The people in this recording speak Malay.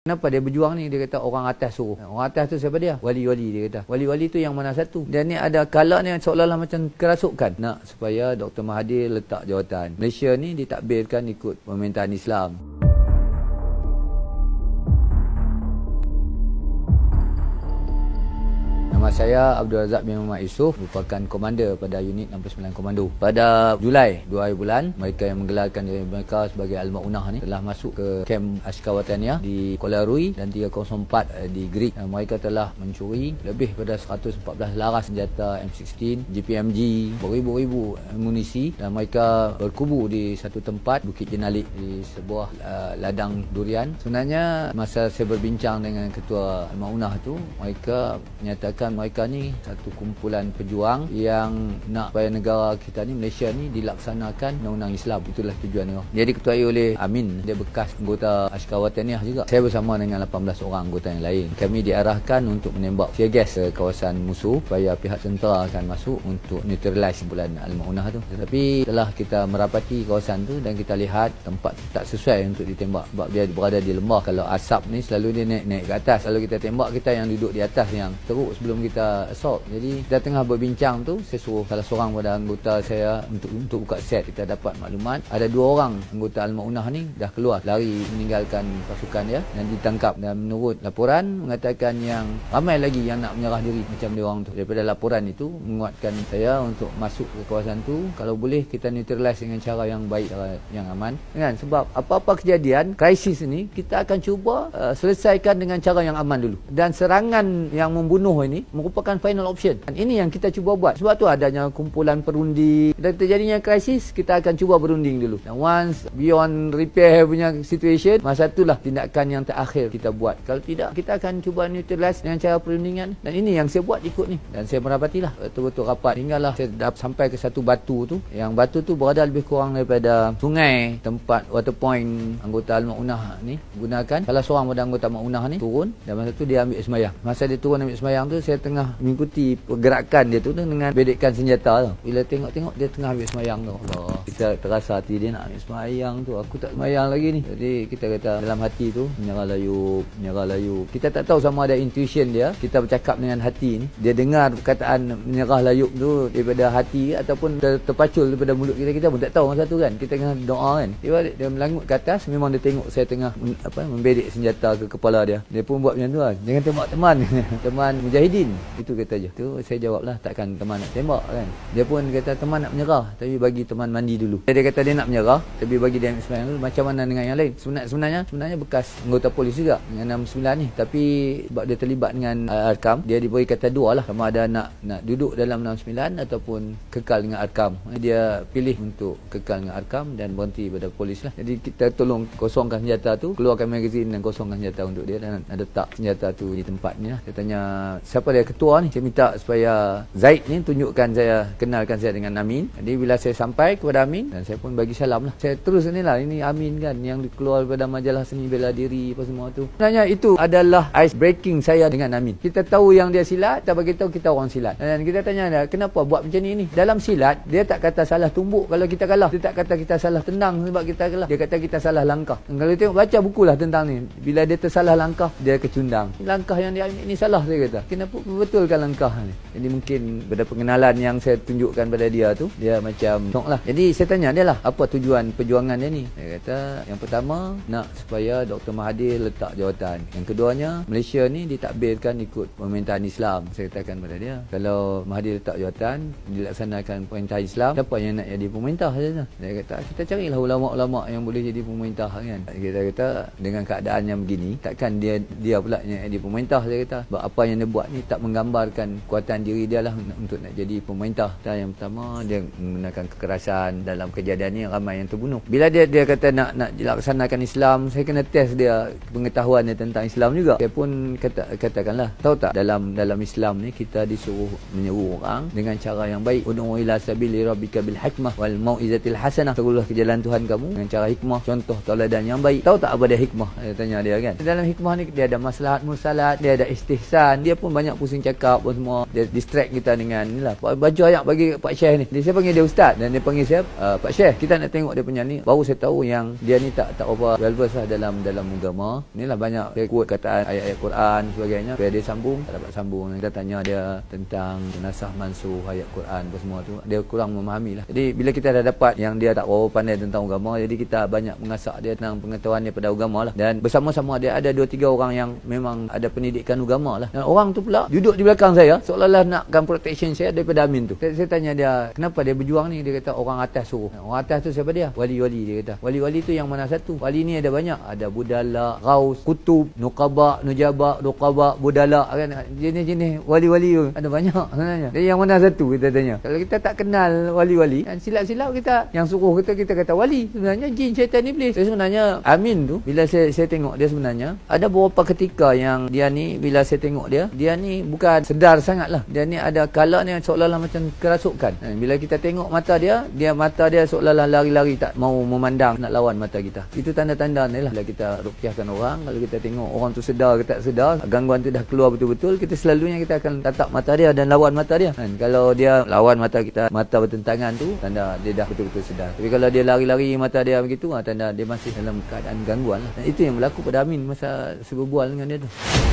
Kenapa dia berjuang ni? Dia kata orang atas suruh. Orang atas tu siapa dia? Wali-wali dia kata. Wali-wali tu yang mana satu? Dan ni ada kalak ni seolah-olah macam kerasukan. Nak supaya Dr. Mahathir letak jawatan. Malaysia ni ditakbirkan ikut pemerintahan Islam. saya Abdul Razak bin Muhammad Yusof merupakan komander pada unit 69 Komando. Pada Julai 2 hari bulan, mereka yang menggelarkan diri mereka sebagai Al-Ma'unah ni telah masuk ke kem Askawatania di Kuala Rui dan 304 eh, di Greek. Eh, mereka telah mencuri lebih pada 114 laras senjata M16, GPMG, beribu-ribu munisi dan mereka berkubu di satu tempat Bukit Jenalik di sebuah uh, ladang durian. Sebenarnya masa saya berbincang dengan ketua Al-Ma'unah tu, mereka menyatakan mereka ni satu kumpulan pejuang yang nak supaya negara kita ni Malaysia ni dilaksanakan undang-undang Islam itulah tujuan dia dia diketuai oleh Amin dia bekas anggota Askar Wataniah juga saya bersama dengan 18 orang anggota yang lain kami diarahkan untuk menembak tear gas ke kawasan musuh supaya pihak tentera akan masuk untuk neutralize bulan Al-Ma'unah tu tetapi telah kita merapati kawasan tu dan kita lihat tempat tu tak sesuai untuk ditembak sebab dia berada di lembah kalau asap ni selalu dia naik-naik ke atas kalau kita tembak kita yang duduk di atas yang teruk sebelum kita kita assault. Jadi kita tengah berbincang tu, saya suruh salah seorang pada anggota saya untuk untuk buka set. Kita dapat maklumat ada dua orang anggota Al-Ma'unah ni dah keluar lari meninggalkan pasukan dia dan ditangkap dan menurut laporan mengatakan yang ramai lagi yang nak menyerah diri macam dia orang tu. Daripada laporan itu menguatkan saya untuk masuk ke kawasan tu. Kalau boleh kita neutralize dengan cara yang baik cara eh, yang aman. Kan? Sebab apa-apa kejadian krisis ni kita akan cuba uh, selesaikan dengan cara yang aman dulu. Dan serangan yang membunuh ini merupakan final option dan ini yang kita cuba buat sebab tu adanya kumpulan perunding dan terjadinya krisis kita akan cuba berunding dulu dan once beyond repair punya situation masa itulah tindakan yang terakhir kita buat kalau tidak kita akan cuba neutralize dengan cara perundingan dan ini yang saya buat ikut ni dan saya merapatilah betul-betul rapat hinggalah saya dah sampai ke satu batu tu yang batu tu berada lebih kurang daripada sungai tempat water point anggota Al-Ma'unah ni gunakan salah seorang pada anggota Al-Ma'unah ni turun dan masa tu dia ambil semayang masa dia turun ambil semayang tu saya tengah mengikuti pergerakan dia tu, dengan bedekkan senjata tu. Bila tengok-tengok dia tengah ambil semayang tu. Allah. Kita terasa hati dia nak ambil semayang tu. Aku tak semayang lagi ni. Jadi kita kata dalam hati tu menyerah layu, menyerah layu. Kita tak tahu sama ada intuition dia. Kita bercakap dengan hati ni. Dia dengar perkataan menyerah layu tu daripada hati ataupun ter terpacul daripada mulut kita. Kita pun tak tahu masa tu kan. Kita tengah doa kan. Dia balik, dia melangut ke atas. Memang dia tengok saya tengah apa membedek senjata ke kepala dia. Dia pun buat macam tu lah. Jangan tembak teman. teman mujahidin. Amin. Itu kata je. Tu saya jawablah takkan teman nak tembak kan. Dia pun kata teman nak menyerah tapi bagi teman mandi dulu. Dia kata dia nak menyerah tapi bagi dia ambil sembahyang dulu. Macam mana dengan yang lain? Sebenarnya sebenarnya, sebenarnya bekas anggota polis juga yang 69 ni tapi sebab dia terlibat dengan uh, Arkam dia diberi kata dua lah sama ada nak nak duduk dalam 69 ataupun kekal dengan Arkam. Dia pilih untuk kekal dengan Arkam dan berhenti pada polis lah. Jadi kita tolong kosongkan senjata tu, keluarkan magazine dan kosongkan senjata untuk dia dan ada tak senjata tu di tempatnya. Lah. Dia tanya siapa dia kepada ketua ni saya minta supaya Zaid ni tunjukkan saya kenalkan saya dengan Amin jadi bila saya sampai kepada Amin dan saya pun bagi salam lah saya terus ni lah ini Amin kan yang keluar pada majalah seni bela diri apa semua tu sebenarnya itu adalah ice breaking saya dengan Amin kita tahu yang dia silat kita bagi kita orang silat dan kita tanya dia kenapa buat macam ni ni dalam silat dia tak kata salah tumbuk kalau kita kalah dia tak kata kita salah tenang sebab kita kalah dia kata kita salah langkah kalau tengok baca bukulah tentang ni bila dia tersalah langkah dia kecundang langkah yang dia ambil ni salah saya kata kenapa betulkan langkah ni. Jadi mungkin pada pengenalan yang saya tunjukkan pada dia tu, dia macam shock lah. Jadi saya tanya dia lah, apa tujuan perjuangan dia ni? Dia kata, yang pertama, nak supaya Dr. Mahathir letak jawatan. Yang keduanya, Malaysia ni ditakbirkan ikut pemerintahan Islam. Saya katakan pada dia, kalau Mahathir letak jawatan, dilaksanakan pemerintahan Islam, siapa yang nak jadi pemerintah? Dia, lah. dia kata, kita carilah ulama-ulama yang boleh jadi pemerintah kan. Kita kata, dengan keadaan yang begini, takkan dia dia pula yang jadi pemerintah? Saya kata, apa yang dia buat ni tak menggambarkan kekuatan diri dia lah untuk nak jadi pemerintah. Dan yang pertama dia menggunakan kekerasan dalam kejadian ni ramai yang terbunuh. Bila dia dia kata nak nak dilaksanakan Islam, saya kena test dia pengetahuan dia tentang Islam juga. Dia pun kata katakanlah, tahu tak dalam dalam Islam ni kita disuruh menyeru orang dengan cara yang baik. Udu'u ila sabili rabbika bil hikmah wal mau'izatil hasanah. Terulah ke jalan Tuhan kamu dengan cara hikmah, contoh tauladan yang baik. Tahu tak apa dia hikmah? Saya tanya dia kan. Dalam hikmah ni dia ada maslahat musalat, dia ada istihsan, dia pun banyak pusat pusing cakap pun semua dia distract kita dengan ni lah baju ayak bagi Pak Syekh ni dia saya panggil dia ustaz dan dia panggil saya uh, ah, Pak Syekh kita nak tengok dia punya ni baru saya tahu yang dia ni tak tak apa. well versed lah dalam dalam agama ni lah banyak saya quote kataan ayat-ayat Quran sebagainya Biar dia sambung tak dapat sambung kita tanya dia tentang nasah mansuh ayat Quran apa semua tu dia kurang memahami lah jadi bila kita dah dapat yang dia tak over pandai tentang agama jadi kita banyak mengasak dia tentang pengetahuan dia pada agama lah dan bersama-sama dia ada 2-3 orang yang memang ada pendidikan agama lah dan orang tu pula duduk di belakang saya seolah-olah nakkan protection saya daripada Amin tu. Saya, saya tanya dia, kenapa dia berjuang ni? Dia kata orang atas suruh. Orang atas tu siapa dia? Wali-wali dia kata. Wali-wali tu yang mana satu? Wali ni ada banyak. Ada Budala, Raus, Kutub, Nukaba, Nujaba, Nukaba, Budala. Kan? Jenis-jenis wali-wali tu. Ada banyak sebenarnya. Jadi yang mana satu kita tanya. Kalau kita tak kenal wali-wali, kan, silap-silap kita yang suruh kita, kita kata wali. Sebenarnya jin syaitan ni boleh. sebenarnya Amin tu, bila saya, saya tengok dia sebenarnya, ada beberapa ketika yang dia ni, bila saya tengok dia, dia ni bukan sedar sangatlah. Dia ni ada kalanya seolah-olah macam kerasukan. Eh, bila kita tengok mata dia, dia mata dia seolah-olah lari-lari tak mau memandang nak lawan mata kita. Itu tanda-tanda ni lah. Bila kita rukiahkan orang, kalau kita tengok orang tu sedar ke tak sedar, gangguan tu dah keluar betul-betul, kita selalunya kita akan tatap mata dia dan lawan mata dia. Eh, kalau dia lawan mata kita, mata bertentangan tu, tanda dia dah betul-betul sedar. Tapi kalau dia lari-lari mata dia begitu, ah, tanda dia masih dalam keadaan gangguan. Lah. Itu yang berlaku pada Amin masa sebuah bual dengan dia tu.